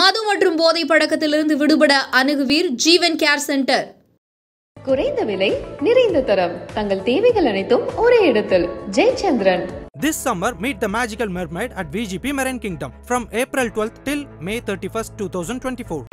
மது மற்றும் போதை பழக்கத்திலிருந்து விடுபட அணுகுவீர் ஜீவன் கேர் சென்டர் குறைந்த விலை நிறைந்த தரம் தங்கள் தேவைகள் அனைத்தும் ஒரே இடத்தில் Jayachandran This summer, meet the magical mermaid at VGP Marine Kingdom from April 12th till May 31st, 2024.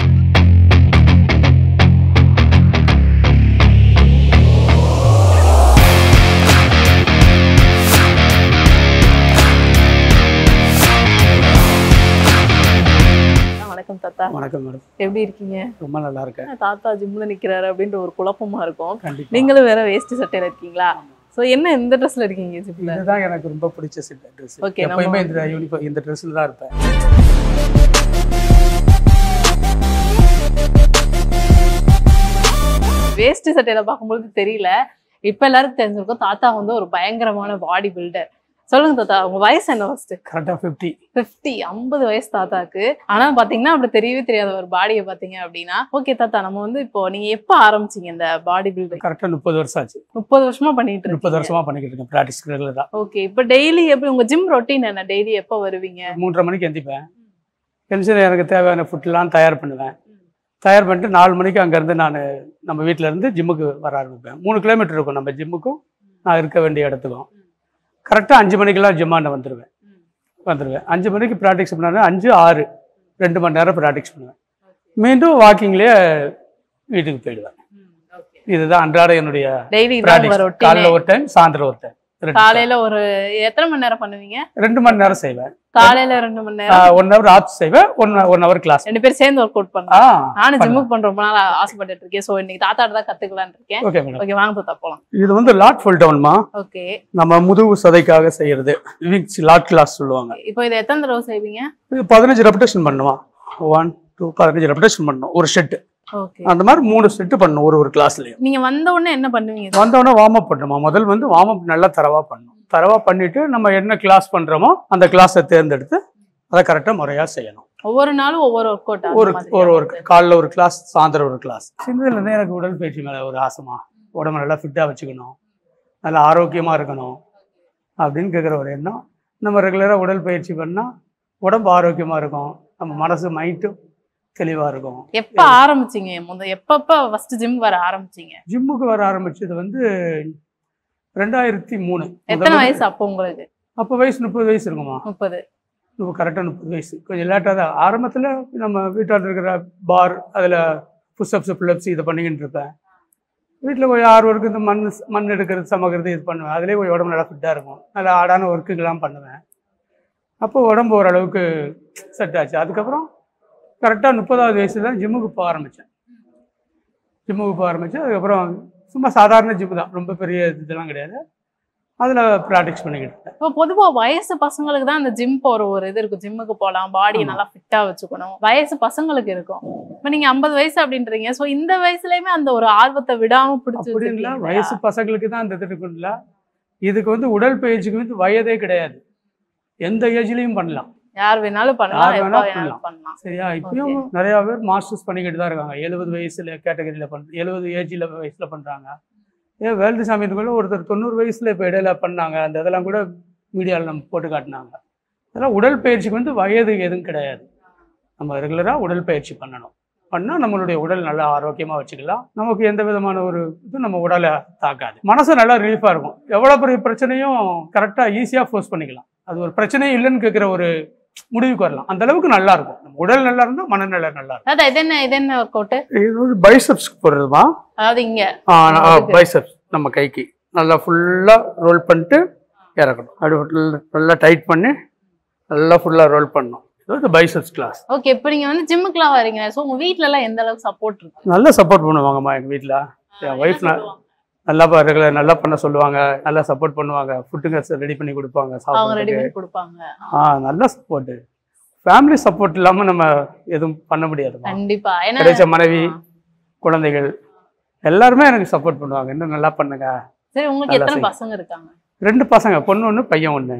வணக்கம் தாத்தா வணக்கம் மேடம் எப்படி இருக்கீங்க ரொம்ப நல்லா இருக்கேன் தாத்தா ஜிம்ல நிக்கிறாரு அப்படின்ற ஒரு குழப்பமா இருக்கும் நீங்களும் வேற வேஸ்ட் சட்டையில இருக்கீங்களா ஸோ என்ன இந்த ட்ரெஸ்ல இருக்கீங்க ஜிம்ல இதுதான் எனக்கு ரொம்ப பிடிச்ச சட்டை ட்ரெஸ் ஓகே எப்பயுமே இந்த யூனிஃபார்ம் இந்த ட்ரெஸ்ல தான் இருப்பேன் வேஸ்ட் சட்டையில பார்க்கும்போது தெரியல இப்ப எல்லாருக்கும் தெரிஞ்சிருக்கும் தாத்தா வந்து ஒரு பயங்கரமான பாடி பில்டர் சொல்லுங்க தாத்தா உங்க வயசு என்ன ஃபர்ஸ்ட் கரெக்டா பிப்டி பிப்டி ஐம்பது வயசு தாத்தாக்கு ஆனா பாத்தீங்கன்னா அப்படி தெரியவே தெரியாத ஒரு பாடியை பாத்தீங்க அப்படின்னா ஓகே தாத்தா நம்ம வந்து இப்போ நீங்க எப்ப ஆரம்பிச்சீங்க இந்த பாடி பில்டிங் கரெக்டா முப்பது வருஷம் ஆச்சு முப்பது வருஷமா பண்ணிட்டு முப்பது வருஷமா பண்ணிக்கிட்டு இருக்கேன் பிராக்டிஸ் ரெகுலரா ஓகே இப்போ டெய்லி எப்படி உங்க ஜிம் ரொட்டீன் என்ன டெய்லி எப்போ வருவீங்க மூன்றரை மணிக்கு எந்திப்பேன் எந்திச்சு எனக்கு தேவையான ஃபுட்லாம் தயார் பண்ணுவேன் தயார் பண்ணிட்டு நாலு மணிக்கு அங்கேருந்து நான் நம்ம வீட்டிலேருந்து ஜிம்முக்கு வர ஆரம்பிப்பேன் மூணு கிலோமீட்டர் இருக்கும் நம்ம ஜிம்முக்கும் நான் இருக்க வேண்டிய இடத்துக்கும் கரெக்டாக அஞ்சு மணிக்கெல்லாம் ஜிம்மாண்ட வந்துடுவேன் வந்துடுவேன் அஞ்சு மணிக்கு ப்ராக்டிக்ஸ் பண்ணாலும் அஞ்சு ஆறு ரெண்டு மணி நேரம் ப்ராக்டிக்ஸ் பண்ணுவேன் மீண்டும் வாக்கிங்லேயே வீட்டுக்கு போயிடுவேன் இதுதான் அன்றாட என்னுடைய காலையில் ஒரு டைம் சாயந்தரம் ஒரு டைம் காலையில் ஒரு எத்தனை மணி நேரம் பண்ணுவீங்க ரெண்டு மணி நேரம் செய்வேன் காலையில ரெண்டு மணி நேரம் ஒன் ஹவர் ஆப்ஸ் செய்வேன் ஒன் ஒன் ஹவர் கிளாஸ் ரெண்டு பேரும் சேர்ந்து ஒர்க் அவுட் பண்ணலாம் நானும் ஜிம்முக்கு பண்ற ரொம்ப நாள் ஆசைப்பட்டு இருக்கேன் சோ இன்னைக்கு தாத்தாட்ட தான் கத்துக்கலாம்னு இருக்கேன் ஓகே வாங்க தாத்தா போலாம் இது வந்து லாட் ஃபுல் டவுன்மா ஓகே நம்ம முதுகு சதைக்காக செய்யறது விக்ஸ் லாட் கிளாஸ் சொல்லுவாங்க இப்போ இதை எத்தனை தடவை செய்வீங்க இது பதினஞ்சு ரெப்டேஷன் பண்ணுவான் ஒன் டூ பதினஞ்சு ரெப்டேஷன் பண்ணும் ஒரு ஷெட் அந்த மாதிரி மூணு செட்டு பண்ணும் ஒரு ஒரு கிளாஸ்லயும் நீங்க வந்த உடனே என்ன பண்ணுவீங்க வந்த உடனே வார்ம் அப் பண்ணுமா முதல் வந்து வார்ம் அப் நல்லா தரவா பண்ணும் தரவாக பண்ணிவிட்டு நம்ம என்ன கிளாஸ் பண்ணுறோமோ அந்த கிளாஸை தேர்ந்தெடுத்து அதை கரெக்டாக முறையாக செய்யணும் ஒவ்வொரு நாளும் ஒவ்வொரு ஒர்க் அவுட் ஒரு ஒரு ஒரு காலைல ஒரு கிளாஸ் சாயந்தரம் ஒரு கிளாஸ் சின்னதுலேருந்து எனக்கு பயிற்சி மேலே ஒரு ஆசைமா உடம்பு நல்லா ஃபிட்டாக வச்சுக்கணும் நல்லா ஆரோக்கியமாக இருக்கணும் அப்படின்னு கேட்குற ஒரு எண்ணம் நம்ம ரெகுலராக பயிற்சி பண்ணால் உடம்பு ஆரோக்கியமாக இருக்கும் நம்ம மனசு மைண்டும் தெளிவாக இருக்கும் எப்போ ஆரம்பிச்சிங்க எப்பப்போ ஃபஸ்ட்டு ஜிம் வர ஆரம்பிச்சிங்க ஜிம்முக்கு வர ஆரம்பிச்சது வந்து ரெண்டாயிரத்தி மூணு எத்தனை வயசு அப்போ உங்களுக்கு அப்போ வயசு முப்பது வயசு இருக்குமா முப்பது இப்போ கரெக்டாக முப்பது வயசு கொஞ்சம் லேட்டாக தான் ஆரம்பத்தில் நம்ம வீட்டால் இருக்கிற பார் அதில் புஷ்அப்ஸ் புல்லப்ஸ் இதை பண்ணிக்கிட்டு இருப்பேன் வீட்டில் கொஞ்சம் ஒர்க்கு இந்த மண் மண் எடுக்கிறது சமைக்கிறது இது பண்ணுவேன் அதிலே கொஞ்சம் உடம்பு நல்லா ஃபிட்டாக இருக்கும் நல்லா ஆடான ஒர்க்குக்கெல்லாம் பண்ணுவேன் அப்போ உடம்பு ஓரளவுக்கு செட் ஆச்சு அதுக்கப்புறம் கரெக்டாக முப்பதாவது வயசு தான் ஜிம்முக்கு போக ஆரம்பித்தேன் ஜிம்முக்கு போக ஆரம்பித்தேன் அதுக்கப்புறம் சும்மா சாதாரண ஜிப்பு தான் ரொம்ப பெரிய இதெல்லாம் கிடையாது அதில் ப்ராக்டிஸ் பண்ணிக்கிட்டு இருக்கேன் இப்போ பொதுவாக வயசு பசங்களுக்கு தான் அந்த ஜிம் போகிற ஒரு இது இருக்கும் ஜிம்முக்கு போகலாம் பாடியை நல்லா ஃபிட்டாக வச்சுக்கணும் வயசு பசங்களுக்கு இருக்கும் இப்போ நீங்கள் ஐம்பது வயசு அப்படின்றீங்க ஸோ இந்த வயசுலையுமே அந்த ஒரு ஆர்வத்தை விடாமல் பிடிச்சி வயசு பசங்களுக்கு தான் அந்த இது இருக்குங்களா இதுக்கு வந்து உடல் பயிற்சிக்கு வந்து வயதே கிடையாது எந்த ஏஜ்லேயும் பண்ணலாம் யார் வேணாலும் பண்ணலாம் சரியா இப்பயும் நிறைய பேர் மாஸ்டர்ஸ் பண்ணிக்கிட்டு தான் இருக்காங்க எழுபது வயசுல கேட்டகரியில பண் எழுபது ஏஜ்ல வயசுல பண்றாங்க ஏன் வேல்டு சாமிக்குள்ள ஒருத்தர் தொண்ணூறு வயசுல இப்போ இடையில பண்ணாங்க அந்த இதெல்லாம் கூட மீடியாவில் நம்ம போட்டு காட்டினாங்க அதெல்லாம் உடல் பயிற்சிக்கு வந்து வயது எதுவும் கிடையாது நம்ம ரெகுலராக உடல் பயிற்சி பண்ணணும் பண்ணால் நம்மளுடைய உடல் நல்லா ஆரோக்கியமாக வச்சுக்கலாம் நமக்கு எந்த விதமான ஒரு இதுவும் நம்ம உடலை தாக்காது மனசு நல்லா ரிலீஃபாக இருக்கும் எவ்வளோ பெரிய பிரச்சனையும் கரெக்டாக ஈஸியாக ஃபோர்ஸ் பண்ணிக்கலாம் அது ஒரு பிரச்சனையும் இல்லைன்னு கேட்குற ஒரு முடிவுக்கு வரலாம் அந்த அளவுக்கு நல்லா இருக்கும் உடல் நல்லா இருந்தா மனநிலை நல்லா இருக்கும் அதான் இது என்ன இது என்ன ஒர்க் அவுட் இது பைசெப்ஸ் போடுறதுமா அதாவது இங்க பைசெப்ஸ் நம்ம கைக்கு நல்லா ஃபுல்லா ரோல் பண்ணிட்டு இறக்கணும் அப்படி நல்லா டைட் பண்ணி நல்லா ஃபுல்லா ரோல் பண்ணணும் இது பைசெப்ஸ் கிளாஸ் ஓகே இப்போ நீங்க வந்து ஜிம்முக்குலாம் வரீங்க ஸோ உங்க வீட்ல எல்லாம் எந்த அளவுக்கு சப்போர்ட் இருக்கு நல்லா சப்போர்ட் பண்ணுவாங்கம்மா எங்க வீட்ல என் ஒய்ஃப் நான் நல்லா ரெகுலர் நல்லா பண்ண சொல்லுவாங்க நல்லா சப்போர்ட் பண்ணுவாங்க ஃபுட்டுங்க ரெடி பண்ணி கொடுப்பாங்க சாப்பாடு ஆ நல்ல சப்போர்ட் ஃபேமிலி சப்போர்ட் இல்லாம நம்ம எதுவும் பண்ண முடியாது கண்டிப்பா கிடைச்ச மனைவி குழந்தைகள் எல்லாருமே எனக்கு சப்போர்ட் பண்ணுவாங்க இன்னும் நல்லா பண்ணுங்க சரி உங்களுக்கு எத்தனை பசங்க இருக்காங்க ரெண்டு பசங்க பொண்ணு ஒன்று பையன் ஒன்று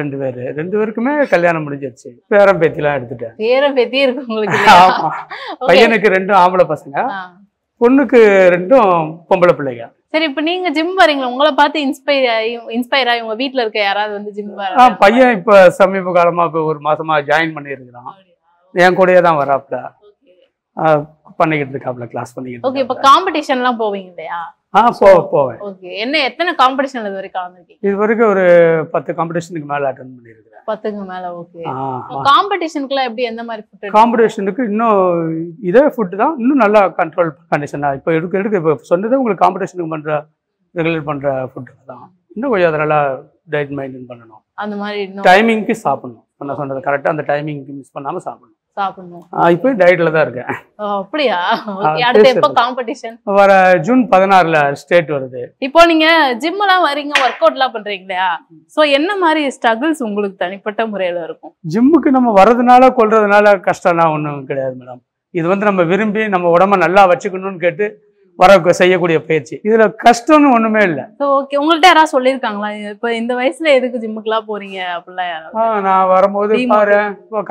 ரெண்டு பேர் ரெண்டு பேருக்குமே கல்யாணம் முடிஞ்சிருச்சு பேரம் பேத்திலாம் எடுத்துட்டேன் பேரம் பேத்தி இருக்கு உங்களுக்கு ஆமா பையனுக்கு ரெண்டும் ஆம்பளை பசங்க பொண்ணுக்கு ரெண்டும் பொம்பளை பிள்ளைங்க சரி இப்ப நீங்க ஜிம் வரீங்களா உங்களை பார்த்து இன்ஸ்பயர் ஆகி இன்ஸ்பயர் ஆகி உங்க வீட்ல இருக்க யாராவது வந்து ஜிம் வர பையன் இப்ப சமீப காலமா இப்போ ஒரு மாசமா ஜாயின் பண்ணிருக்கிறான் என் கூடயே தான் வராப்ல பண்ணிக்கிட்டு இருக்காப்ல கிளாஸ் பண்ணிக்கிட்டு ஓகே இப்ப காம்படிஷன் எல்லாம் போவீங்க இல்லையா ஆ போவேன் போவேன் ஓகே என்ன எத்தனை காம்படிஷன் இது வரைக்கும் இது வரைக்கும் ஒரு பத்து காம்படிஷனுக்கு மேல அட்டன் பண்ணிருக்கேன் பத்துக்கு மேல ஓகே காம்படிஷனுக்குலாம் எப்படி எந்த மாதிரி ஃபுட் காம்படிஷனுக்கு இன்னும் இதே ஃபுட்டு தான் இன்னும் நல்லா கண்ட்ரோல் கண்டிஷனா இப்போ எடுக்க எடுக்க இப்போ சொன்னதே உங்களுக்கு காம்படிஷனுக்கு பண்ணுற ரெகுலேட் பண்ணுற ஃபுட் தான் இன்னும் கொஞ்சம் அதை நல்லா டயட் மெயின்டைன் பண்ணணும் அந்த மாதிரி டைமிங்க்கு சாப்பிடணும் நான் சொன்னது கரெக்டாக அந்த டைமிங்க்கு மிஸ் பண்ணாமல் சாப்பிடணும் சாப்பிடணும் இப்போ டயட்ல தான் இருக்கேன் அப்படியா அடுத்து எப்போ காம்படிஷன் வர ஜூன் பதினாறுல ஸ்டேட் வருது இப்போ நீங்க ஜிம் எல்லாம் வரீங்க ஒர்க் அவுட் எல்லாம் பண்றீங்க இல்லையா சோ என்ன மாதிரி ஸ்ட்ரகிள்ஸ் உங்களுக்கு தனிப்பட்ட முறையில இருக்கும் ஜிம்முக்கு நம்ம வர்றதுனால கொள்றதுனால கஷ்டம்லாம் ஒண்ணும் கிடையாது மேடம் இது வந்து நம்ம விரும்பி நம்ம உடம்ப நல்லா வச்சுக்கணும்னு கேட்டு வர செய்யக்கூடிய பயிற்சி இதுல கஷ்டம்னு ஒண்ணுமே இல்லை ஓகே உங்கள்ட்ட யாராவது சொல்லியிருக்காங்களா இப்ப இந்த வயசுல எதுக்கு ஜிம்முக்குலாம் போறீங்க அப்படிலாம் நான் வரும்போது பாரு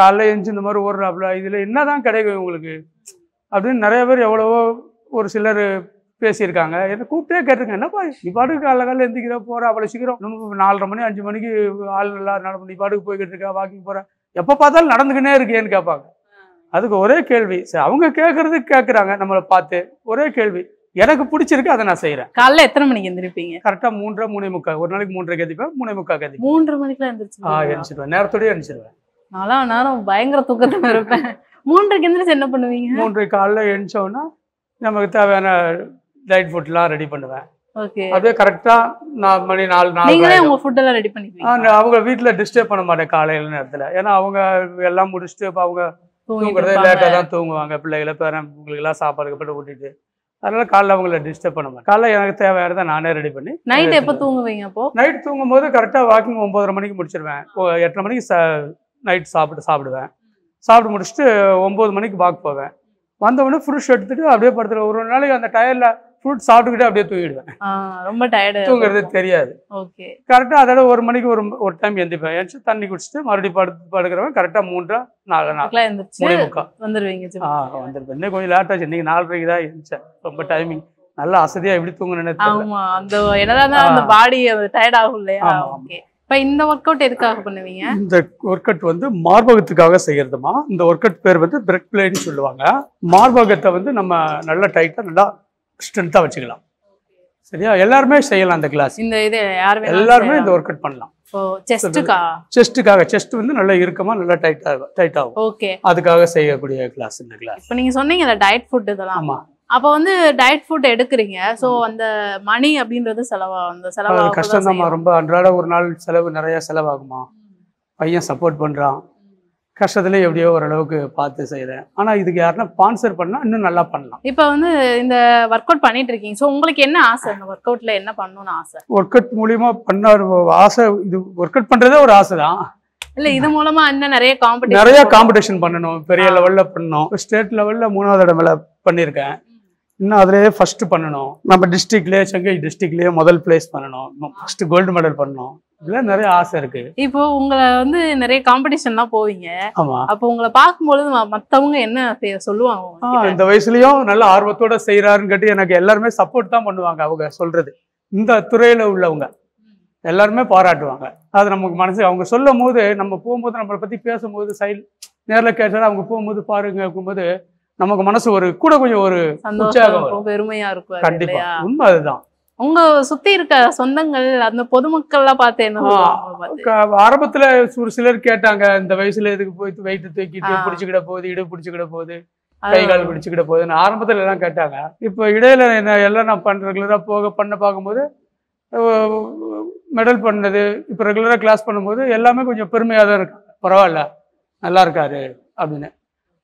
காலைல எழுந்து இந்த மாதிரி ஓடுறாப்புல இதுல என்னதான் கிடைக்கும் உங்களுக்கு அப்படின்னு நிறைய பேர் எவ்வளவோ ஒரு சிலர் பேசியிருக்காங்க என்ன கூப்பிட்டே கேட்டிருக்கேன் என்னப்பா நீ பாட்டுக்கு காலைல காலையில் எந்திக்கிறா போற அவ்வளோ சீக்கிரம் நாலரை மணி அஞ்சு மணிக்கு ஆள் நல்லா நாலு மணி பாட்டுக்கு போய்கிட்டு இருக்கா வாக்கிங் போகிறேன் எப்போ பார்த்தாலும் நடந்துக்கினே இருக்கேன்னு கேட்பாங்க அதுக்கு ஒரே கேள்வி சரி அவங்க கேட்கறது கேட்கறாங்க நம்மளை பார்த்து ஒரே கேள்வி எனக்கு பிடிச்சிருக்கு அதை நான் செய்யறேன் காலைல எத்தனை மணிக்கு எந்திரிப்பீங்க கரெக்டா மூன்றரை மூணு முக்கா ஒரு நாளைக்கு மூன்றரை கதிப்பேன் மூணு முக்கா கதி மூன்றரை மணிக்கெல்லாம் எந்திரிச்சு எந்திரிச்சிருவேன் நேரத்தோடய எந்திரிச்சிருவேன் நாலாம் நேரம் பயங்கர தூக்கத்தில் இருப்பேன் மூன்றரைக்கு எந்திரிச்சு என்ன பண்ணுவீங்க மூன்றரை காலைல எழுந்தோன்னா நமக்கு தேவையான லைட் ஃபுட்லாம் ரெடி பண்ணுவேன் அப்படியே கரெக்டா நாலு மணி நாலு நாலு ஃபுட் எல்லாம் ரெடி பண்ணிப்பீங்க அவங்க வீட்டுல டிஸ்டர்ப் பண்ண மாட்டேன் காலையில நேரத்துல ஏன்னா அவங்க எல்லாம் முடிச்சுட்டு அவங்க தூங்குறதே லேட்டாக தான் தூங்குவாங்க பிள்ளைகளை பேரங்களுக்கெல்லாம் சாப்பாடு கப்பட்டு ஊட்டிட்டு அதனால காலைல அவங்கள டிஸ்டர்ப் பண்ண மாட்டேன் காலைல எனக்கு தேவையானதை நானே ரெடி பண்ணி நைட் எப்போ தூங்குவீங்க அப்போ நைட் தூங்கும் போது கரெக்டாக வாக்கிங் ஒம்பதரை மணிக்கு முடிச்சிருவேன் எட்டரை மணிக்கு சா நைட் சாப்பிட்டு சாப்பிடுவேன் சாப்பிட்டு முடிச்சுட்டு ஒம்பது மணிக்கு வாக் போவேன் வந்தவொடனே ஃப்ரூஷ் எடுத்துட்டு அப்படியே படுத்துருவேன் ஒரு நாளைக்கு அந்த டயரில் ஃப்ரூட் சாப்பிட்டுக்கிட்டே அப்படியே தூங்கிடுவேன் ரொம்ப டயர்டு தூங்குறது தெரியாது ஓகே கரெக்டாக அதோட ஒரு மணிக்கு ஒரு ஒரு டைம் எந்திரிப்பேன் எந்திரிச்சு தண்ணி குடிச்சிட்டு மறுபடியும் படுத்து படுக்கிறவன் கரெக்டாக மூன்றா நாலு நாள் மூணு முக்கா ஆ வந்துருப்பேன் இன்னும் கொஞ்சம் லேட்டாச்சு இன்னைக்கு நாலரைக்கு தான் எழுந்திரிச்சேன் ரொம்ப டைமிங் நல்லா அசதியா எப்படி தூங்கணும்னு ஆமா அந்த என்னதான் அந்த பாடி அது டயர்ட் ஆகும் இல்லையா ஓகே இப்போ இந்த ஒர்க் அவுட் எதுக்காக பண்ணுவீங்க இந்த ஒர்க் அவுட் வந்து மார்பகத்துக்காக செய்யறதுமா இந்த ஒர்க் அவுட் பேர் வந்து பிரெட் பிளேன்னு சொல்லுவாங்க மார்பகத்தை வந்து நம்ம நல்லா டைட்டா நல்லா ஸ்ட்ரென்த்தாக வச்சுக்கலாம் சரியா எல்லாருமே செய்யலாம் அந்த கிளாஸ் இந்த இது யாருமே எல்லாருமே இந்த ஒர்க் அவுட் பண்ணலாம் செஸ்ட்டுக்காக செஸ்ட் வந்து நல்லா இறுக்கமா நல்லா டைட் ஆகும் டைட் ஆகும் ஓகே அதுக்காக செய்யக்கூடிய கிளாஸ் இந்த கிளாஸ் இப்போ நீங்கள் சொன்னீங்க இந்த டயட் ஃபுட் இதெல்லாம் ஆமா அப்போ வந்து டயட் ஃபுட் எடுக்கிறீங்க ஸோ அந்த மணி அப்படின்றது செலவாகும் அந்த செலவு கஷ்டம் தான் ரொம்ப அன்றாட ஒரு நாள் செலவு நிறையா செலவாகுமா பையன் சப்போர்ட் பண்ணுறான் கஷ்டத்துல எப்படியோ ஓரளவுக்கு பார்த்து செய்கிறேன் ஆனா இதுக்கு யாருன்னா ஸ்பான்சர் பண்ணால் இன்னும் நல்லா பண்ணலாம் இப்போ வந்து இந்த ஒர்க் அவுட் பண்ணிட்டு இருக்கீங்க ஸோ உங்களுக்கு என்ன ஆசை இந்த ஒர்க் அவுட்ல என்ன பண்ணணும்னு ஆசை ஒர்க் அவுட் மூலியமா பண்ண ஆசை இது ஒர்க் அவுட் பண்றதே ஒரு ஆசை தான் இல்ல இது மூலமா இன்னும் நிறைய காம்படிஷன் நிறைய காம்படிஷன் பண்ணணும் பெரிய லெவல்ல பண்ணணும் ஸ்டேட் லெவல்ல மூணாவது இடம்ல பண்ணியிருக்கேன் இன்னும் அதுலேயே ஃபர்ஸ்ட் பண்ணணும் நம்ம டிஸ்ட்ரிக்ட்லேயே செங்கை டிஸ்ட்ரிக்ட்லேயே முதல் பிளேஸ் பண்ணணும் ஃபர்ஸ்ட் கோல்டு மெடல் பண்ணணும் இதுல நிறைய ஆசை இருக்கு இப்போ உங்களை வந்து நிறைய காம்படிஷன்லாம் போவீங்க அப்போ உங்களை பார்க்கும்பொழுது மத்தவங்க என்ன சொல்லுவாங்க இந்த வயசுலயும் நல்ல ஆர்வத்தோட செய்யறாருன்னு கேட்டு எனக்கு எல்லாருமே சப்போர்ட் தான் பண்ணுவாங்க அவங்க சொல்றது இந்த துறையில உள்ளவங்க எல்லாருமே பாராட்டுவாங்க அது நமக்கு மனசு அவங்க சொல்லும் போது நம்ம போகும்போது நம்மளை பத்தி பேசும்போது சைல் நேரில் கேட்டாலும் அவங்க போகும்போது பாருங்க இருக்கும்போது நமக்கு மனசு ஒரு கூட கொஞ்சம் ஒரு உற்சாகம் பெருமையா இருக்கும் கண்டிப்பா உண்மை அதுதான் உங்க சுத்தி இருக்க சொந்தங்கள் அந்த பொதுமக்கள்லாம் பார்த்தேன் ஆரம்பத்துல ஒரு சிலர் கேட்டாங்க இந்த வயசுல எதுக்கு போய் வயிற்று தூக்கிட்டு பிடிச்சுக்கிட போகுது இடு பிடிச்சுக்கிட போகுது கை கால் பிடிச்சுக்கிட போகுதுன்னு ஆரம்பத்துல எல்லாம் கேட்டாங்க இப்ப இடையில என்ன எல்லாம் நான் பண்ற ரெகுலரா போக பண்ண பார்க்கும்போது மெடல் பண்ணது இப்போ ரெகுலராக கிளாஸ் பண்ணும்போது எல்லாமே கொஞ்சம் பெருமையாக தான் இருக்கு பரவாயில்ல நல்லா இருக்காரு அப்படின்னு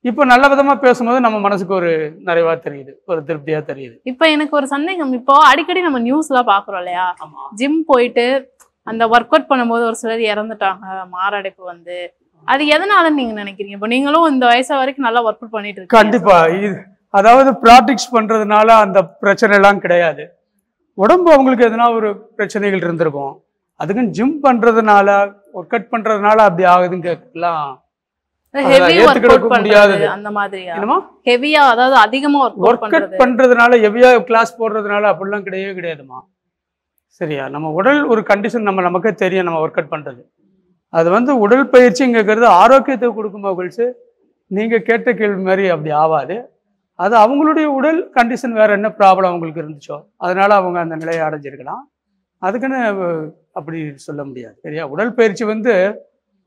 இப்போ நல்ல விதமா பேசும்போது நம்ம மனசுக்கு ஒரு நிறைவா தெரியுது ஒரு திருப்தியா தெரியுது இப்போ எனக்கு ஒரு சந்தேகம் இப்போ அடிக்கடி நம்ம நியூஸ் எல்லாம் பாக்குறோம் இல்லையா ஜிம் போயிட்டு அந்த ஒர்க் அவுட் பண்ணும்போது ஒரு சிலர் இறந்துட்டாங்க மாரடைப்பு வந்து அது எதனால நீங்க நினைக்கிறீங்க இப்போ நீங்களும் இந்த வயசு வரைக்கும் நல்லா ஒர்க் அவுட் பண்ணிட்டு இருக்கீங்க கண்டிப்பா இது அதாவது பிராக்டிக்ஸ் பண்றதுனால அந்த பிரச்சனை எல்லாம் கிடையாது உடம்பு அவங்களுக்கு எதனா ஒரு பிரச்சனைகள் இருந்திருக்கும் அதுக்குன்னு ஜிம் பண்றதுனால ஒர்க் அவுட் பண்றதுனால அப்படி ஆகுதுங்க பண்றதுனால ஹெவியா கிளாஸ் போடுறதுனால அப்படிலாம் கிடையவே சரியா நம்ம உடல் ஒரு கண்டிஷன் நம்ம நமக்கே தெரியும் நம்ம ஒர்க் அவுட் பண்றது அது வந்து உடல் ஆரோக்கியத்தை கொடுக்கும் கொழிச்சு நீங்க கேட்ட கேள்வி மாதிரி அப்படி ஆவாது அது அவங்களுடைய உடல் கண்டிஷன் வேற என்ன ப்ராப்ளம் அவங்களுக்கு இருந்துச்சோ அதனால அவங்க அந்த நிலையை அடைஞ்சிருக்கலாம் அதுக்குன்னு அப்படி சொல்ல முடியாது சரியா உடல் பயிற்சி வந்து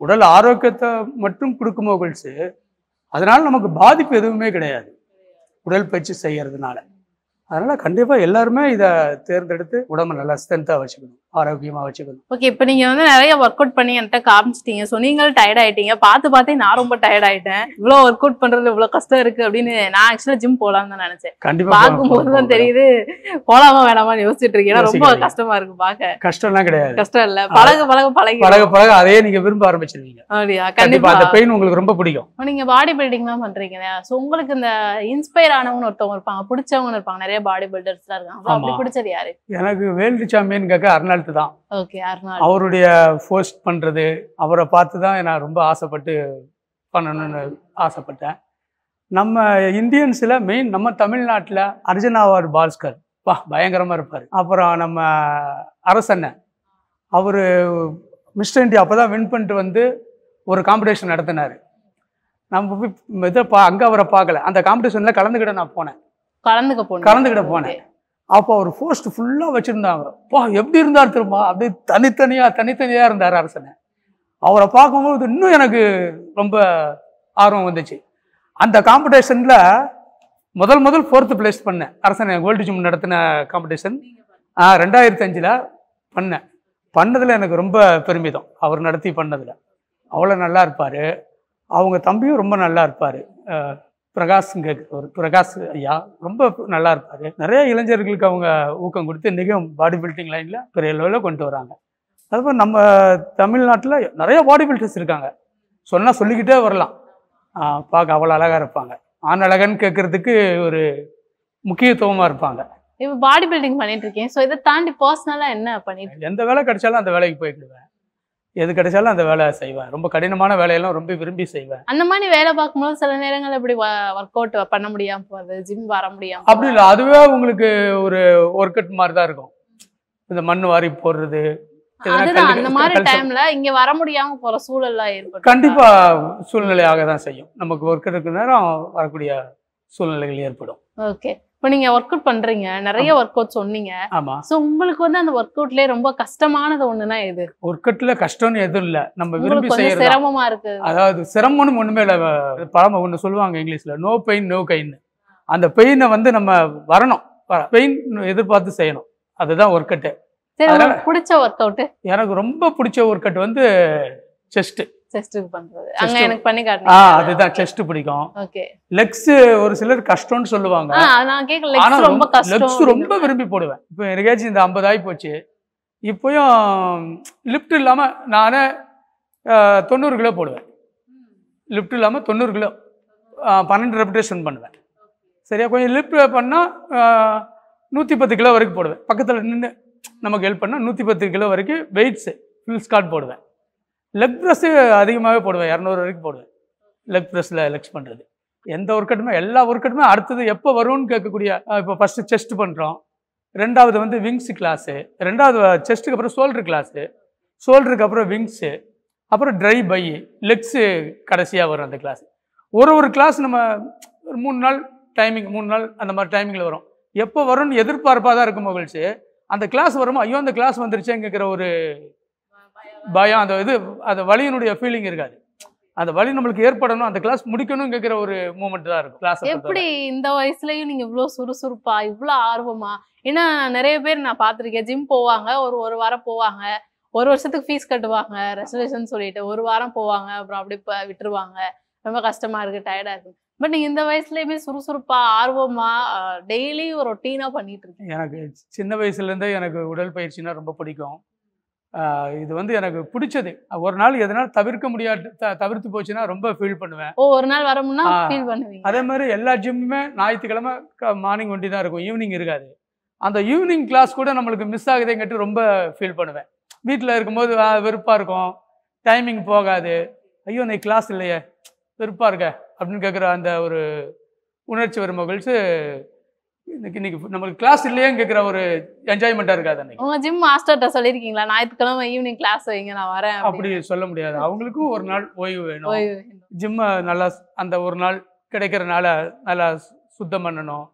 உடல் ஆரோக்கியத்தை மட்டும் கொடுக்குமோ கொழிச்சு அதனால் நமக்கு பாதிப்பு எதுவுமே கிடையாது உடற்பயிற்சி செய்கிறதுனால அதனால் கண்டிப்பாக எல்லாருமே இதை தேர்ந்தெடுத்து உடம்பை நல்லா ஸ்ட்ரென்த்தாக வச்சுக்கணும் ஆரோக்கியமா வச்சுக்கணும் ஓகே இப்ப நீங்க வந்து நிறைய ஒர்க் அவுட் பண்ணி என்கிட்ட காமிச்சிட்டீங்க சோ நீங்களும் டயர்ட் ஆயிட்டீங்க பார்த்து பாத்தே நான் ரொம்ப டயர்ட் ஆயிட்டேன் இவ்வளவு ஒர்க் அவுட் பண்றது இவ்வளவு கஷ்டம் இருக்கு அப்படின்னு நான் ஆக்சுவலா ஜிம் போகலாம்னு தான் நினைச்சேன் கண்டிப்பாக பார்க்கும்போது தான் தெரியுது போலாமா வேணாமான்னு யோசிச்சுட்டு இருக்கேன் ரொம்ப கஷ்டமா இருக்கு பாக்க கஷ்டம்லாம் கிடையாது கஷ்டம் இல்ல பழக பழக பழகி பழக பழக அதே நீங்க விரும்ப ஆரம்பிச்சிருவீங்க அப்படியா கண்டிப்பா அந்த பெயின் உங்களுக்கு ரொம்ப பிடிக்கும் நீங்க பாடி தான் பண்றீங்க சோ உங்களுக்கு இந்த இன்ஸ்பயர் ஆனவங்க ஒருத்தவங்க இருப்பாங்க பிடிச்சவங்க இருப்பாங்க நிறைய பாடி பில்டர்ஸ் எல்லாம் இருக்காங்க அப்படி பிடிச்சது யாரு எனக்கு வேல்டு சாம்பியன் கேட்க அருணாள் அருணாகாந்த் தான் அவருடைய போஸ்ட் பண்ணுறது அவரை பார்த்து தான் நான் ரொம்ப ஆசைப்பட்டு பண்ணணும்னு ஆசைப்பட்டேன் நம்ம இந்தியன்ஸில் மெயின் நம்ம தமிழ்நாட்டில் அர்ஜுனாவார் பாஸ்கர் வா பயங்கரமாக இருப்பார் அப்புறம் நம்ம அரசண்ணன் அவர் மிஸ்டர் இண்டியா அப்போ தான் வின் பண்ணிட்டு வந்து ஒரு காம்படிஷன் நடத்தினார் நம்ம இதை பா அங்கே அவரை பார்க்கல அந்த காம்படிஷனில் கலந்துக்கிட நான் போனேன் கலந்துக்க போனேன் கலந்துக்கிட்ட போனேன் அப்போ அவர் போஸ்ட் ஃபுல்லாக வச்சுருந்தாங்க பா எப்படி இருந்தார் திரும்ப அப்படியே தனித்தனியாக தனித்தனியாக இருந்தார் அரசனை அவரை பார்க்கும்போது இன்னும் எனக்கு ரொம்ப ஆர்வம் வந்துச்சு அந்த காம்படிஷனில் முதல் முதல் ஃபோர்த்து பிளேஸ் பண்ணேன் அரசனை கோல்டு ஜிம் நடத்தின காம்படிஷன் ரெண்டாயிரத்தி அஞ்சில் பண்ணேன் பண்ணதில் எனக்கு ரொம்ப பெருமிதம் அவர் நடத்தி பண்ணதில் அவ்வளோ நல்லா இருப்பார் அவங்க தம்பியும் ரொம்ப நல்லா இருப்பார் பிரகாஷ்ங்க ஒரு பிரகாஷ் ஐயா ரொம்ப நல்லா இருப்பார் நிறைய இளைஞர்களுக்கு அவங்க ஊக்கம் கொடுத்து இன்றைக்கும் பாடி பில்டிங் லைனில் பெரிய லெவலில் கொண்டு வராங்க அதுபோல் நம்ம தமிழ்நாட்டில் நிறைய பாடி பில்டர்ஸ் இருக்காங்க சொன்னால் சொல்லிக்கிட்டே வரலாம் பார்க்க அவ்வளோ அழகாக இருப்பாங்க ஆண் அழகன்னு கேட்குறதுக்கு ஒரு முக்கியத்துவமாக இருப்பாங்க இப்போ பாடி பில்டிங் பண்ணிட்டு இருக்கேன் ஸோ இதை தாண்டி பர்சனலாக என்ன பண்ணிட்டு எந்த வேலை கிடைச்சாலும் அந்த வேலைக்கு போய்க்கிடுவேன் எது கிடைச்சாலும் அந்த வேலை செய்வேன் ரொம்ப கடினமான வேலையெல்லாம் ரொம்ப விரும்பி செய்வேன் அந்த மாதிரி வேலை பார்க்கும்போது சில நேரங்கள் எப்படி ஒர்க் அவுட் பண்ண முடியாம போகுது ஜிம் வர முடியாம அப்படி இல்லை அதுவே உங்களுக்கு ஒரு ஒர்க் அவுட் மாதிரி தான் இருக்கும் இந்த மண் வாரி போடுறது அந்த மாதிரி டைம்ல இங்க வர கண்டிப்பா சூழ்நிலையாக தான் செய்யும் நமக்கு ஒர்க் இருக்கு நேரம் வரக்கூடிய சூழ்நிலைகள் ஏற்படும் ஓகே இப்போ நீங்க ஒர்க் அவுட் பண்றீங்க நிறைய ஒர்க் அவுட் சொன்னீங்க ஆமா ஸோ உங்களுக்கு வந்து அந்த ஒர்க் அவுட்லயே ரொம்ப கஷ்டமானது ஒண்ணுனா எது ஒர்க் அவுட்ல கஷ்டம்னு எதுவும் இல்லை நம்ம விரும்பி செய்யறது சிரமமா இருக்கு அதாவது சிரமம்னு ஒன்றுமே இல்லை பழம ஒண்ணு சொல்லுவாங்க இங்கிலீஷ்ல நோ பெயின் நோ கைன்னு அந்த பெயினை வந்து நம்ம வரணும் பெயின் எதிர்பார்த்து செய்யணும் அதுதான் ஒர்க் அவுட்டு பிடிச்ச ஒர்க் அவுட்டு எனக்கு ரொம்ப பிடிச்ச ஒர்க் அவுட் வந்து செஸ்ட்டு செஸ்ட்டுக்கு பண்றது அங்க எனக்கு பண்ணி காட்டுங்க அதுதான் செஸ்ட் பிடிக்கும் ஓகே லெக்ஸ் ஒரு சிலர் கஷ்டம்னு சொல்லுவாங்க நான் கேக்க லெக்ஸ் ரொம்ப கஷ்டம் லெக்ஸ் ரொம்ப விரும்பி போடுவேன் இப்போ எனக்காச்சும் இந்த 50 ஆகி போச்சு இப்போயும் லிஃப்ட் இல்லாம நானே தொண்ணூறு கிலோ போடுவேன் லிஃப்ட் இல்லாமல் தொண்ணூறு கிலோ பன்னெண்டு ரெப்டேஷன் பண்ணுவேன் சரியா கொஞ்சம் லிஃப்ட் பண்ணால் நூற்றி பத்து கிலோ வரைக்கும் போடுவேன் பக்கத்தில் நின்று நமக்கு ஹெல்ப் பண்ணால் நூற்றி பத்து கிலோ வரைக்கும் வெயிட்ஸு ஃபுல் ஸ்காட் போடுவேன் லெக் ப்ரெஸ்ஸு அதிகமாகவே போடுவேன் இரநூறு வரைக்கும் போடுவேன் லெக் ப்ரெஸ்ஸில் லெக்ஸ் பண்ணுறது எந்த ஒர்க்கட்டுமே எல்லா ஒர்க்கட்டுமே அடுத்தது எப்போ வரும்னு கேட்கக்கூடிய இப்போ ஃபஸ்ட்டு செஸ்ட் பண்ணுறோம் ரெண்டாவது வந்து விங்ஸ் கிளாஸு ரெண்டாவது செஸ்ட்டுக்கு அப்புறம் ஷோல்டர் கிளாஸு ஷோல்டருக்கு அப்புறம் விங்ஸு அப்புறம் ட்ரை பை லெக்ஸு கடைசியாக வரும் அந்த கிளாஸ் ஒரு ஒரு கிளாஸ் நம்ம ஒரு மூணு நாள் டைமிங் மூணு நாள் அந்த மாதிரி டைமிங்கில் வரும் எப்போ வரும்னு எதிர்பார்ப்பாக தான் இருக்கும் மகிழ்ச்சி அந்த கிளாஸ் வரும்போது ஐயோ அந்த கிளாஸ் வந்துருச்சேங்கிற ஒரு பயம் அந்த இது அந்த வலியினுடைய ஃபீலிங் இருக்காது அந்த வழி நம்மளுக்கு ஏற்படணும் அந்த கிளாஸ் முடிக்கணும் கேட்கிற ஒரு மூமெண்ட் தான் இருக்கும் கிளாஸ் எப்படி இந்த வயசுலயும் நீங்க இவ்வளவு சுறுசுறுப்பா இவ்வளவு ஆர்வமா ஏன்னா நிறைய பேர் நான் பாத்திருக்கேன் ஜிம் போவாங்க ஒரு ஒரு வாரம் போவாங்க ஒரு வருஷத்துக்கு ஃபீஸ் கட்டுவாங்க ரெசர்வேஷன் சொல்லிட்டு ஒரு வாரம் போவாங்க அப்புறம் அப்படி விட்டுருவாங்க ரொம்ப கஷ்டமா இருக்கு டயர்டா இருக்கு பட் நீங்க இந்த வயசுலயுமே சுறுசுறுப்பா ஆர்வமா டெய்லி ஒரு ரொட்டீனா பண்ணிட்டு இருக்கேன் எனக்கு சின்ன வயசுல இருந்தே எனக்கு உடல் பயிற்சினா ரொம்ப பிடிக்கும் இது வந்து எனக்கு பிடிச்சது ஒரு நாள் எதனால தவிர்க்க முடியாது தவிர்த்து போச்சுன்னா ரொம்ப ஃபீல் பண்ணுவேன் ஓ ஒரு நாள் வரமுன்னா ஃபீல் அதே மாதிரி எல்லா ஜிம்முமே ஞாயிற்றுக்கிழமை மார்னிங் ஒண்டி தான் இருக்கும் ஈவினிங் இருக்காது அந்த ஈவினிங் கிளாஸ் கூட நம்மளுக்கு மிஸ் ஆகுதேங்கிட்டு ரொம்ப ஃபீல் பண்ணுவேன் வீட்டில் இருக்கும்போது வெறுப்பாக இருக்கும் டைமிங் போகாது ஐயோ நீ கிளாஸ் இல்லையே வெறுப்பாக இருக்க அப்படின்னு கேட்குற அந்த ஒரு உணர்ச்சி வரும் மகிழ்ச்சி இன்னைக்கு இன்னைக்கு நம்மளுக்கு கிளாஸ் இல்லையே கேட்குற ஒரு என்ஜாய்மெண்ட்டாக இருக்காது அன்னைக்கு உங்கள் ஜிம் மாஸ்டர்கிட்ட சொல்லியிருக்கீங்களா ஞாயிற்றுக்கிழமை ஈவினிங் கிளாஸ் வைங்க நான் வரேன் அப்படி சொல்ல முடியாது அவங்களுக்கும் ஒரு நாள் ஓய்வு வேணும் ஜிம்மை நல்லா அந்த ஒரு நாள் கிடைக்கிறனால நல்லா சுத்தம் பண்ணணும்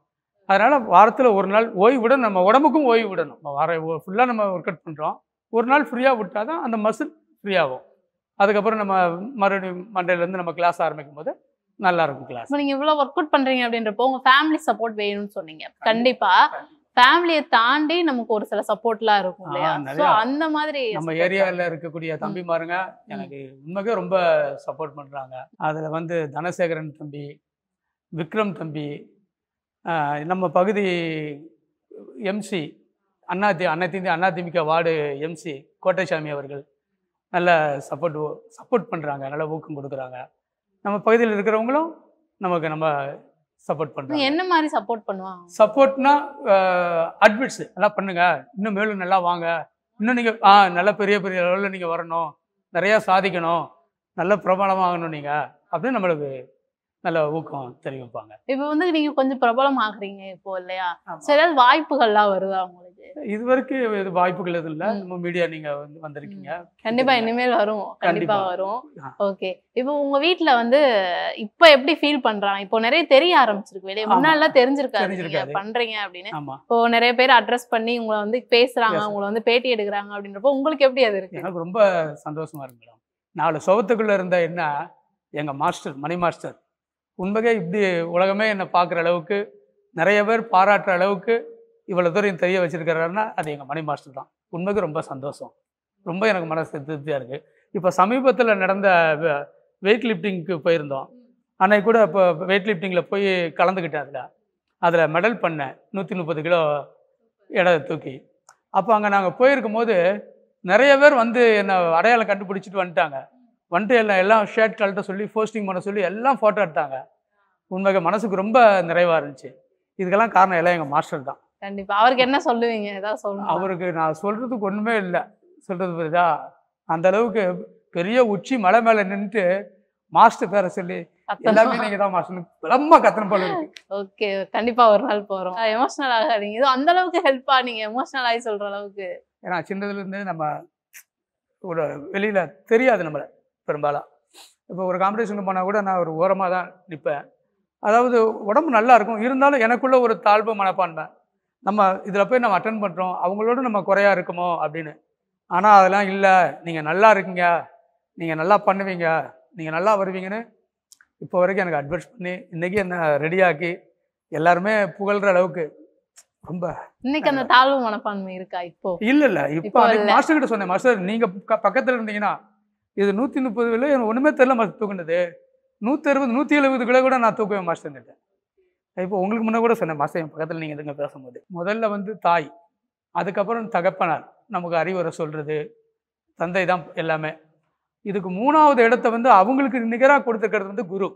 அதனால் வாரத்தில் ஒரு நாள் ஓய்வு விட நம்ம உடம்புக்கும் ஓய்வு விடணும் வார ஃபுல்லாக நம்ம ஒர்க் அவுட் பண்ணுறோம் ஒரு நாள் ஃப்ரீயாக விட்டால் தான் அந்த மசில் ஃப்ரீயாகும் அதுக்கப்புறம் நம்ம மறுபடியும் மண்டேலேருந்து நம்ம கிளாஸ் ஆரம்பிக்கும் போது நல்லா இருக்கும் கிளாஸ் நீங்க இவ்வளவு ஒர்க் அவுட் பண்றீங்க அப்படின்றப்போ உங்க ஃபேமிலி சப்போர்ட் வேணும்னு சொன்னீங்க கண்டிப்பா ஃபேமிலியை தாண்டி நமக்கு ஒரு சில சப்போர்ட்லாம் இருக்கும் இல்லையா அந்த மாதிரி நம்ம ஏரியாவில் இருக்கக்கூடிய தம்பிமாருங்க எனக்கு உண்மைக்கே ரொம்ப சப்போர்ட் பண்ணுறாங்க அதில் வந்து தனசேகரன் தம்பி விக்ரம் தம்பி நம்ம பகுதி எம்சி அண்ணா தி அண்ணா திந்தி அண்ணா திமுக வார்டு எம்சி கோட்டைசாமி அவர்கள் நல்ல சப்போர்ட் சப்போர்ட் பண்ணுறாங்க நல்ல ஊக்கம் கொடுக்குறாங்க நம்ம பகுதியில் இருக்கிறவங்களும் நமக்கு நம்ம சப்போர்ட் பண்ணுறோம் என்ன மாதிரி சப்போர்ட் பண்ணுவாங்க சப்போர்ட்னா அட்மிட்ஸ் நல்லா பண்ணுங்க இன்னும் மேலும் நல்லா வாங்க இன்னும் நீங்கள் ஆ நல்ல பெரிய பெரிய லெவலில் நீங்கள் வரணும் நிறையா சாதிக்கணும் நல்ல பிரபலமாகணும் நீங்கள் அப்படின்னு நம்மளுக்கு நல்ல ஊக்கம் தெரிவிப்பாங்க இப்போ வந்து நீங்கள் கொஞ்சம் பிரபலம் ஆகுறீங்க இப்போ இல்லையா சரி வாய்ப்புகள்லாம் வருதா உங்களுக்கு இதுவரைக்கும் வரைக்கும் வாய்ப்புகள் எதுவும் இல்லை நம்ம மீடியா நீங்க வந்து வந்திருக்கீங்க கண்டிப்பா இனிமேல் வரும் கண்டிப்பா வரும் ஓகே இப்போ உங்க வீட்டுல வந்து இப்ப எப்படி ஃபீல் பண்றாங்க இப்போ நிறைய தெரிய ஆரம்பிச்சிருக்கு வெளியே முன்னாடிலாம் தெரிஞ்சிருக்காரு பண்றீங்க அப்படின்னு இப்போ நிறைய பேர் அட்ரஸ் பண்ணி உங்களை வந்து பேசுறாங்க உங்களை வந்து பேட்டி எடுக்கிறாங்க அப்படின்றப்போ உங்களுக்கு எப்படி அது இருக்கு எனக்கு ரொம்ப சந்தோஷமா இருக்கு நாலு சுகத்துக்குள்ள இருந்த என்ன எங்க மாஸ்டர் மணி மாஸ்டர் உண்மையாக இப்படி உலகமே என்னை பார்க்குற அளவுக்கு நிறைய பேர் பாராட்டுற அளவுக்கு இவ்வளோ தூரம் தெரிய வச்சுருக்கிறாருன்னா அது எங்கள் மணி மாஸ்டர் தான் உண்மைக்கு ரொம்ப சந்தோஷம் ரொம்ப எனக்கு மனசு திருப்தியாக இருக்குது இப்போ சமீபத்தில் நடந்த வெயிட் லிஃப்டிங்க்கு போயிருந்தோம் அன்னைக்கு கூட இப்போ வெயிட் லிஃப்டிங்கில் போய் கலந்துக்கிட்டேன் அதில் அதில் மெடல் பண்ணேன் நூற்றி முப்பது கிலோ இட தூக்கி அப்போ அங்கே நாங்கள் போயிருக்கும் போது நிறைய பேர் வந்து என்னை அடையாளம் கண்டுபிடிச்சிட்டு வந்துட்டாங்க வந்துட்டு எல்லாம் எல்லாம் ஷர்ட் கழட்ட சொல்லி போஸ்டிங் பண்ண சொல்லி எல்லாம் ஃபோட்டோ எடுத்தாங்க உண்மைக்கு மனசுக்கு ரொம்ப நிறைவாக இருந்துச்சு இதுக்கெல்லாம் காரணம் எல்லாம் எங்கள் மாஸ்டர் தான் கண்டிப்பா அவருக்கு என்ன சொல்லுவீங்க ஏதாவது சொல்லுங்க அவருக்கு நான் சொல்றதுக்கு ஒண்ணுமே இல்லை சொல்றது புரியுதா அந்த அளவுக்கு பெரிய உச்சி மலை மேல நின்றுட்டு மாஸ்டர் பேரை சொல்லி எல்லாமே நீங்க தான் மாஸ்டர் ரொம்ப கத்தனை போல ஓகே கண்டிப்பா ஒரு நாள் போறோம் எமோஷனல் ஆகாதீங்க இது அந்த அளவுக்கு ஹெல்ப் ஆனீங்க எமோஷனல் ஆகி சொல்ற அளவுக்கு ஏன்னா சின்னதுல இருந்து நம்ம ஒரு வெளியில தெரியாது நம்மள பெரும்பாலும் இப்போ ஒரு காம்படிஷனுக்கு போனால் கூட நான் ஒரு ஓரமா தான் நிற்பேன் அதாவது உடம்பு நல்லா இருக்கும் இருந்தாலும் எனக்குள்ள ஒரு தாழ்வு மனப்பான்மை நம்ம இதில் போய் நம்ம அட்டன் பண்ணுறோம் அவங்களோட நம்ம குறையாக இருக்குமோ அப்படின்னு ஆனால் அதெல்லாம் இல்லை நீங்கள் நல்லா இருக்கீங்க நீங்கள் நல்லா பண்ணுவீங்க நீங்கள் நல்லா வருவீங்கன்னு இப்போ வரைக்கும் எனக்கு அட்வைஸ் பண்ணி இன்றைக்கி என்ன ரெடியாக்கி எல்லாருமே புகழ்கிற அளவுக்கு ரொம்ப இன்னைக்கு அந்த தாழ்வு மனப்பான்மை இருக்கா இப்போ இல்ல இல்ல இப்போ மாஸ்டர் கிட்ட சொன்னேன் மாஸ்டர் நீங்க பக்கத்துல இருந்தீங்கன்னா இது நூத்தி முப்பது கிலோ எனக்கு ஒண்ணுமே தெரியல மாஸ்டர் தூக்குனது நூத்தி அறுபது நூத்தி எழுபது கிலோ கூட நான் தூக்குவேன் மாஸ்டர் கிட்ட இப்போ உங்களுக்கு முன்னே கூட சொன்னேன் மாசம் என் பக்கத்தில் நீங்கள் எதுங்க பேசும்போது முதல்ல வந்து தாய் அதுக்கப்புறம் தகப்பனார் நமக்கு அறிவுரை சொல்கிறது தந்தை தான் எல்லாமே இதுக்கு மூணாவது இடத்த வந்து அவங்களுக்கு நிகராக கொடுத்துருக்கிறது வந்து குரு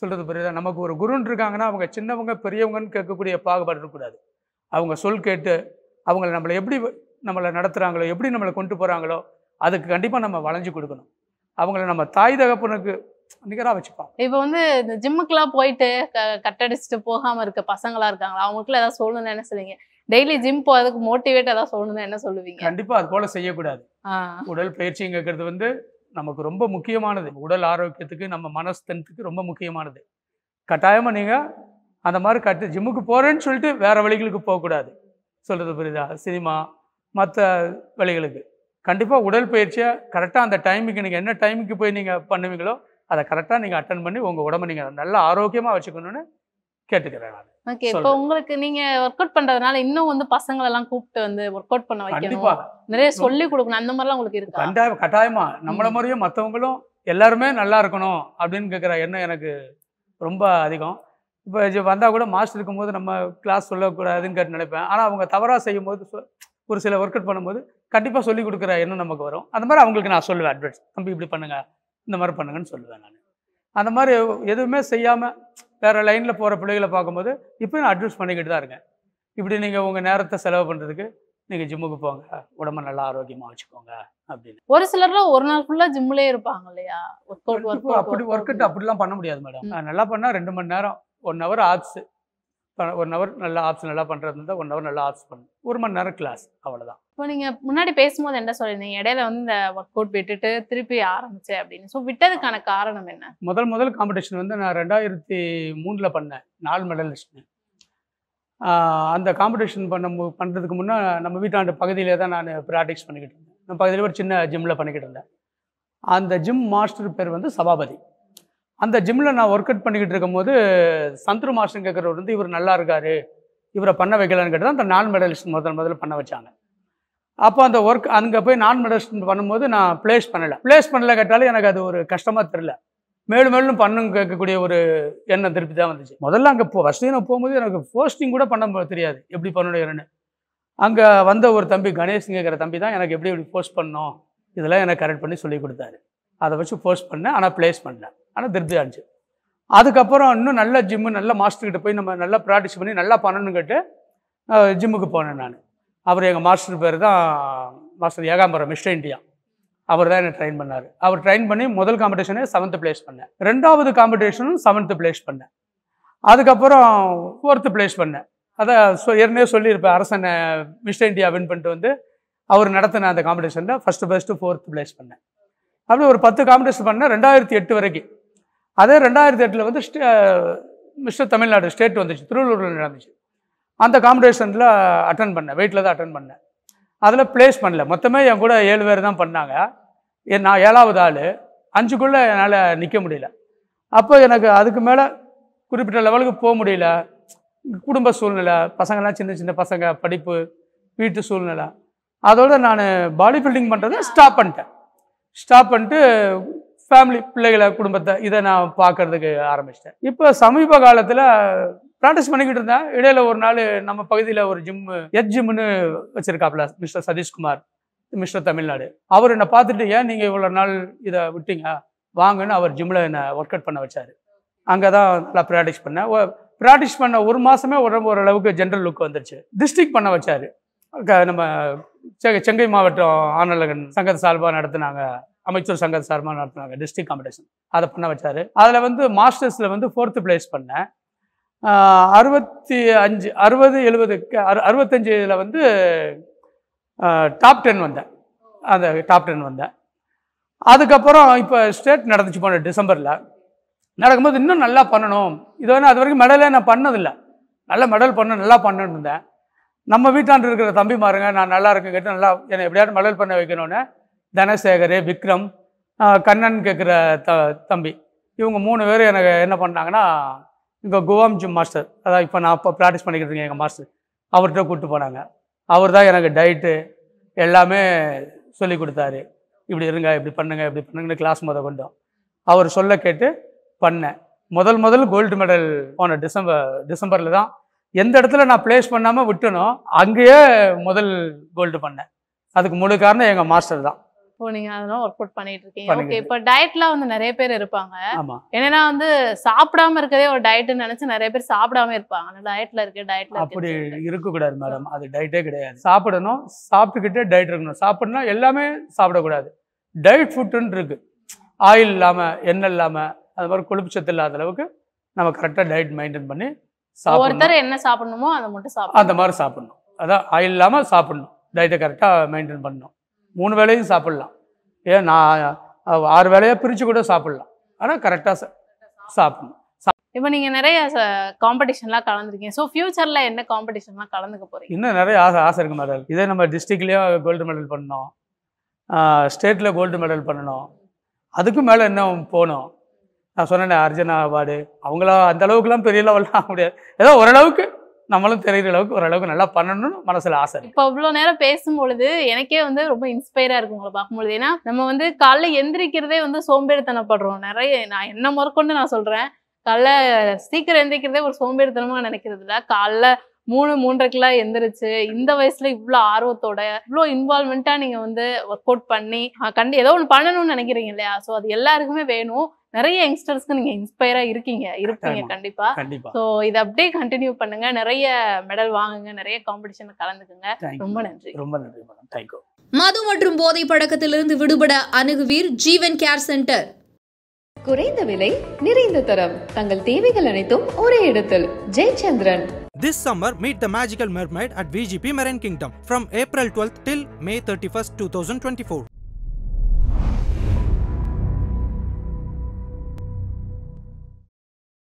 சொல்கிறது புரியுதா நமக்கு ஒரு குருன்னு இருக்காங்கன்னா அவங்க சின்னவங்க பெரியவங்கன்னு கேட்கக்கூடிய பாகுபாடு இருக்கக்கூடாது அவங்க சொல் கேட்டு அவங்கள நம்மளை எப்படி நம்மளை நடத்துகிறாங்களோ எப்படி நம்மளை கொண்டு போகிறாங்களோ அதுக்கு கண்டிப்பாக நம்ம வளைஞ்சு கொடுக்கணும் அவங்கள நம்ம தாய் தகப்பனுக்கு நிகராக வச்சுப்பாங்க இப்போ வந்து இந்த ஜிம்முக்கெலாம் போயிட்டு கட்டடிச்சுட்டு போகாமல் இருக்க பசங்களாக இருக்காங்களா அவங்களுக்குலாம் ஏதாவது சொல்லணும்னு என்ன சொல்லுவீங்க டெய்லி ஜிம் போகிறதுக்கு மோட்டிவேட் ஏதாவது சொல்லணும்னு என்ன சொல்லுவீங்க கண்டிப்பாக அது போல் செய்யக்கூடாது உடல் பயிற்சிங்கிறது வந்து நமக்கு ரொம்ப முக்கியமானது உடல் ஆரோக்கியத்துக்கு நம்ம மனஸ்தனத்துக்கு ரொம்ப முக்கியமானது கட்டாயமாக நீங்கள் அந்த மாதிரி கட்டு ஜிம்முக்கு போகிறேன்னு சொல்லிட்டு வேறு வழிகளுக்கு போகக்கூடாது சொல்கிறது புரியுதா சினிமா மற்ற வழிகளுக்கு கண்டிப்பாக உடல் பயிற்சியை கரெக்டாக அந்த டைமுக்கு நீங்கள் என்ன டைமுக்கு போய் நீங்கள் பண்ணுவீங்களோ அதை கரெக்டாக நீங்கள் அட்டன் பண்ணி உங்கள் உடம்பை நீங்கள் நல்லா ஆரோக்கியமாக வச்சுக்கணும்னு கேட்டுக்கிறேன் நான் ஓகே இப்போ உங்களுக்கு நீங்க ஒர்க் அவுட் பண்றதுனால இன்னும் வந்து பசங்களை எல்லாம் கூப்பிட்டு வந்து ஒர்க் அவுட் பண்ண வைக்கணும் நிறைய சொல்லி கொடுக்கணும் அந்த மாதிரிலாம் உங்களுக்கு இருக்கு கட்டாயம் கட்டாயமா நம்மள முறையும் மற்றவங்களும் எல்லாருமே நல்லா இருக்கணும் அப்படின்னு கேட்குற எண்ணம் எனக்கு ரொம்ப அதிகம் இப்போ வந்தால் கூட மாஸ்டர் இருக்கும்போது நம்ம கிளாஸ் சொல்லக்கூடாதுன்னு கேட்டு நினைப்பேன் ஆனால் அவங்க தவறாக செய்யும் போது ஒரு சில ஒர்க் அவுட் பண்ணும்போது கண்டிப்பாக சொல்லிக் கொடுக்குற எண்ணம் நமக்கு வரும் அந்த மாதிரி அவங்களுக்கு நான் சொல்லுவேன் அட்வைஸ் தம்பி இப்படி பண்ணுங்கள் இந்த மாதிரி பண்ணுங்கன்னு சொல்லுவேன் நான் அந்த மாதிரி எதுவுமே செய்யாமல் வேறு லைனில் போகிற பிள்ளைகளை பார்க்கும்போது இப்போ நான் அட்வைஸ் பண்ணிக்கிட்டு தான் இருக்கேன் இப்படி நீங்கள் உங்கள் நேரத்தை செலவு பண்ணுறதுக்கு நீங்கள் ஜிம்முக்கு போங்க உடம்ப நல்லா ஆரோக்கியமாக வச்சுக்கோங்க அப்படின்னு ஒரு சிலர்லாம் ஒரு நாள் ஃபுல்லாக ஜிம்முலே இருப்பாங்க இல்லையா அப்படி ஒர்க் அவுட் அப்படிலாம் பண்ண முடியாது மேடம் நல்லா பண்ணால் ரெண்டு மணி நேரம் ஒன் ஹவர் ஆச்சு ஒன் ஹவர் நல்லா ஆப்ஸ் நல்லா பண்ணுறது இருந்தால் ஒன் ஹவர் நல்லா ஆப்ஸ் பண்ணு ஒரு மணி நேரம் கிளாஸ் அவ்வளோதான் இப்போ நீங்கள் முன்னாடி பேசும்போது என்ன சொல்லியிருந்தீங்க இடையில வந்து இந்த ஒர்க் அவுட் விட்டுட்டு திருப்பி ஆரம்பிச்சு அப்படின்னு ஸோ விட்டதுக்கான காரணம் என்ன முதல் முதல் காம்படிஷன் வந்து நான் ரெண்டாயிரத்தி மூணில் பண்ணேன் நாலு மெடலிஸ்ட் அந்த காம்படிஷன் பண்ண பண்ணுறதுக்கு முன்னே நம்ம வீட்டாண்ட பகுதியிலே தான் நான் ப்ராக்டிக்ஸ் பண்ணிக்கிட்டு இருந்தேன் நம்ம பகுதியில் ஒரு சின்ன ஜிம்மில் பண்ணிக்கிட்டு இருந்தேன் அந்த ஜிம் மாஸ்டர் பேர் வந்து சபாபதி அந்த ஜிம்மில் நான் ஒர்க் அவுட் பண்ணிக்கிட்டு இருக்கும்போது சந்துரு மாஸ்டர் கேட்குறவர் வந்து இவர் நல்லா இருக்கார் இவரை பண்ண வைக்கலான்னு கேட்டு தான் அந்த நான் மெடலிஸ்ட் முதல் முதல்ல பண்ண வச்சாங்க அப்போ அந்த ஒர்க் அங்கே போய் நான் மெடலிஸ்ட் பண்ணும்போது நான் ப்ளேஸ் பண்ணலை ப்ளேஸ் பண்ணலை கேட்டாலும் எனக்கு அது ஒரு கஷ்டமாக தெரில மேலும் மேலும் பண்ணும் கேட்கக்கூடிய ஒரு எண்ணம் திருப்பி தான் வந்துச்சு முதல்ல அங்கே போ ஃபஸ்ட்டு நான் போகும்போது எனக்கு போஸ்டிங் கூட பண்ண தெரியாது எப்படி பண்ணணும்னு அங்கே வந்த ஒரு தம்பி கேட்குற தம்பி தான் எனக்கு எப்படி எப்படி போஸ்ட் பண்ணோம் இதெல்லாம் எனக்கு கரெக்ட் பண்ணி சொல்லி கொடுத்தாரு அதை வச்சு போஸ்ட் பண்ணேன் ஆனால் ப்ளேஸ் பண்ணேன் ஆனால் திருப்தி ஆச்சு அதுக்கப்புறம் இன்னும் நல்ல ஜிம்மு நல்ல மாஸ்டர்கிட்ட போய் நம்ம நல்லா ப்ராக்டிஸ் பண்ணி நல்லா பண்ணணும்னு கேட்டு ஜிம்முக்கு போனேன் நான் அவர் எங்கள் மாஸ்டர் பேர் தான் மாஸ்டர் ஏகாம்பரம் மிஸ்டர் இண்டியா அவர் தான் என்னை ட்ரெயின் பண்ணார் அவர் ட்ரெயின் பண்ணி முதல் காம்படிஷனே செவன்த்து பிளேஸ் பண்ணேன் ரெண்டாவது காம்படிஷனும் செவன்த்து பிளேஸ் பண்ணேன் அதுக்கப்புறம் ஃபோர்த்து பிளேஸ் பண்ணேன் அதை சொ ஏற்கனவே சொல்லியிருப்பேன் அரசனை மிஸ்டர் இண்டியா வின் பண்ணிட்டு வந்து அவர் நடத்தின அந்த காம்படிஷனில் ஃபஸ்ட்டு ஃபஸ்ட்டு ஃபோர்த்து பிளேஸ் பண்ணேன் அப்படி ஒரு பத்து காம்படிஷன் பண்ணேன் ரெண்டாயிரத்தி எட்டு வரைக்கும் அதே ரெண்டாயிரத்தி எட்டில் வந்து ஸ்டே மிஸ்டர் தமிழ்நாடு ஸ்டேட் வந்துச்சு திருவள்ளூரில் நடந்துச்சு அந்த காம்படிஷனில் அட்டன் பண்ணேன் வெயிட்டில் தான் அட்டன் பண்ணேன் அதில் ப்ளேஸ் பண்ணல மொத்தமே என் கூட ஏழு பேர் தான் பண்ணாங்க நான் ஏழாவது ஆள் அஞ்சுக்குள்ளே என்னால் நிற்க முடியல அப்போ எனக்கு அதுக்கு மேலே குறிப்பிட்ட லெவலுக்கு போக முடியல குடும்ப சூழ்நிலை பசங்கள்லாம் சின்ன சின்ன பசங்க படிப்பு வீட்டு சூழ்நிலை அதோடு நான் பாடி பில்டிங் பண்ணுறதை ஸ்டாப் பண்ணிட்டேன் ஸ்டாப் பண்ணிட்டு ஃபேமிலி பிள்ளைகளை குடும்பத்தை இதை நான் பார்க்கறதுக்கு ஆரம்பிச்சிட்டேன் இப்போ சமீப காலத்தில் ப்ராக்டிஸ் பண்ணிக்கிட்டு இருந்தேன் இடையில ஒரு நாள் நம்ம பகுதியில் ஒரு ஜிம்மு எட் ஜிம்னு வச்சுருக்காப்புல மிஸ்டர் சதீஷ்குமார் மிஸ்டர் தமிழ்நாடு அவர் என்னை பார்த்துட்டு ஏன் நீங்கள் இவ்வளோ நாள் இதை விட்டீங்க வாங்கன்னு அவர் ஜிம்மில் என்னை ஒர்க் அவுட் பண்ண வச்சார் அங்கே தான் நல்லா ப்ராக்டிஸ் பண்ணேன் ப்ராக்டிஸ் பண்ண ஒரு மாதமே உடம்பு ஓரளவுக்கு ஜென்ரல் லுக் வந்துருச்சு டிஸ்ட்ரிக் பண்ண வச்சார் நம்ம செங்கை மாவட்டம் ஆனலகன் சங்கத் சார்பாக நடத்தினாங்க அமைச்சர் சங்கர் சார்மா நடத்தினாங்க டிஸ்ட்ரிக்ட் காம்படிஷன் அதை பண்ண வச்சார் அதில் வந்து மாஸ்டர்ஸில் வந்து ஃபோர்த்து பிளேஸ் பண்ணேன் அறுபத்தி அஞ்சு அறுபது எழுபதுக்கு அறு அறுபத்தஞ்சில் வந்து டாப் டென் வந்தேன் அந்த டாப் டென் வந்தேன் அதுக்கப்புறம் இப்போ ஸ்டேட் நடந்துச்சு போன டிசம்பரில் நடக்கும்போது இன்னும் நல்லா பண்ணணும் இது வேணால் அது வரைக்கும் மெடலே நான் பண்ணதில்லை நல்ல மெடல் பண்ண நல்லா பண்ணணுன்னு இருந்தேன் நம்ம வீட்டாண்டு இருக்கிற தம்பி மாருங்க நான் நல்லா இருக்கேன் கேட்டு நல்லா என்னை எப்படியாவது மெடல் பண்ண வைக்கணும்னு தனசேகர் விக்ரம் கண்ணன் கேட்குற த தம்பி இவங்க மூணு பேர் எனக்கு என்ன பண்ணாங்கன்னா இங்கே குவாம் ஜிம் மாஸ்டர் அதான் இப்போ நான் இப்போ ப்ராக்டிஸ் பண்ணிக்கிட்டு இருக்கேன் எங்கள் மாஸ்டர் அவர்கிட்ட கூப்பிட்டு போனாங்க அவர் தான் எனக்கு டயட்டு எல்லாமே சொல்லி கொடுத்தாரு இப்படி இருங்க இப்படி பண்ணுங்க இப்படி பண்ணுங்கன்னு கிளாஸ் முத கொண்டோம் அவர் சொல்ல கேட்டு பண்ணேன் முதல் முதல் கோல்டு மெடல் போன டிசம்பர் டிசம்பரில் தான் எந்த இடத்துல நான் பிளேஸ் பண்ணாமல் விட்டனோ அங்கேயே முதல் கோல்டு பண்ணேன் அதுக்கு முழு காரணம் எங்கள் மாஸ்டர் தான் ஓ நீங்க அதெல்லாம் ஒர்க் அவுட் பண்ணிட்டு இருக்கீங்க ஓகே இப்போ டயட்லாம் வந்து நிறைய பேர் இருப்பாங்க என்னன்னா வந்து சாப்பிடாம இருக்கதே ஒரு டயட்னு நினைச்சு நிறைய பேர் சாப்பிடாம இருப்பாங்க டயட்ல இருக்கு டயட்ல அப்படி இருக்க கூடாது மேடம் அது டயட்டே கிடையாது சாப்பிடணும் சாப்பிட்டுக்கிட்டு டயட் இருக்கணும் சாப்பிடணும் எல்லாமே சாப்பிடக்கூடாது டயட் ஃபுட்டுன்னு இருக்கு ஆயில் இல்லாம எண்ணெய் இல்லாம அது மாதிரி கொழுப்பு சத்து இல்லாத அளவுக்கு நம்ம கரெக்டா டயட் மெயின்டைன் பண்ணி ஒருத்தர் என்ன சாப்பிடணுமோ அதை மட்டும் சாப்பிடணும் அந்த மாதிரி சாப்பிடணும் அதான் ஆயில் இல்லாம சாப்பிடணும் டயட்டை கரெக்டாக மெயின்டைன் பண்ணணும் மூணு வேலையும் சாப்பிட்லாம் ஏன் நான் ஆறு வேலையாக பிரித்து கூட சாப்பிட்லாம் ஆனால் கரெக்டாக சாப்பிடணும் இப்போ நீங்கள் நிறைய காம்படிஷன்லாம் கலந்துருக்கீங்க ஸோ ஃபியூச்சரில் என்ன காம்படிஷன்லாம் கலந்துக்க போகிறீங்க இன்னும் நிறைய ஆசை ஆசை இருக்கு மேடல் இதே நம்ம டிஸ்ட்ரிக்ட்லேயே கோல்டு மெடல் பண்ணணும் ஸ்டேட்டில் கோல்டு மெடல் பண்ணணும் அதுக்கும் மேலே இன்னும் போகணும் நான் சொன்னேன் அர்ஜுனா அவார்டு அவங்களா அந்த அளவுக்குலாம் பெரிய லெவலாக முடியாது ஏதோ ஓரளவுக்கு நம்மளும் தெரிகிற அளவுக்கு ஓரளவுக்கு நல்லா பண்ணணும்னு மனசில் ஆசை இப்போ இவ்வளோ நேரம் பேசும்பொழுது எனக்கே வந்து ரொம்ப இன்ஸ்பைரா இருக்கும் உங்களை பார்க்கும்பொழுது ஏன்னா நம்ம வந்து காலைல எந்திரிக்கிறதே வந்து சோம்பேறித்தனப்படுறோம் நிறைய நான் என்ன முதற்கொண்டு நான் சொல்கிறேன் காலைல சீக்கிரம் எந்திரிக்கிறதே ஒரு சோம்பேறித்தனமாக நினைக்கிறது இல்லை காலைல மூணு மூன்றரைக்கெல்லாம் எந்திரிச்சு இந்த வயசுல இவ்வளோ ஆர்வத்தோட இவ்வளோ இன்வால்மெண்ட்டாக நீங்கள் வந்து ஒர்க் அவுட் பண்ணி கண்டு ஏதோ ஒன்று பண்ணணும்னு நினைக்கிறீங்க இல்லையா ஸோ அது எல்லாருக்குமே வேணும் நிறைய யங்ஸ்டர்ஸ்க்கு நீங்க இன்ஸ்பயரா இருக்கீங்க இருப்பீங்க கண்டிப்பா சோ இதை அப்படியே கண்டினியூ பண்ணுங்க நிறைய மெடல் வாங்குங்க நிறைய காம்படிஷன்ல கலந்துக்குங்க ரொம்ப நன்றி ரொம்ப நன்றி மேடம் தேங்க்யூ மது மற்றும் போதை பழக்கத்திலிருந்து விடுபட அணுகுவீர் ஜீவன் கேர் சென்டர் குறைந்த விலை நிறைந்த தரம் தங்கள் தேவைகள் அனைத்தும் ஒரே இடத்தில் Jayachandran This summer, meet the magical mermaid at VGP Marine Kingdom from April 12th till May 31st, 2024.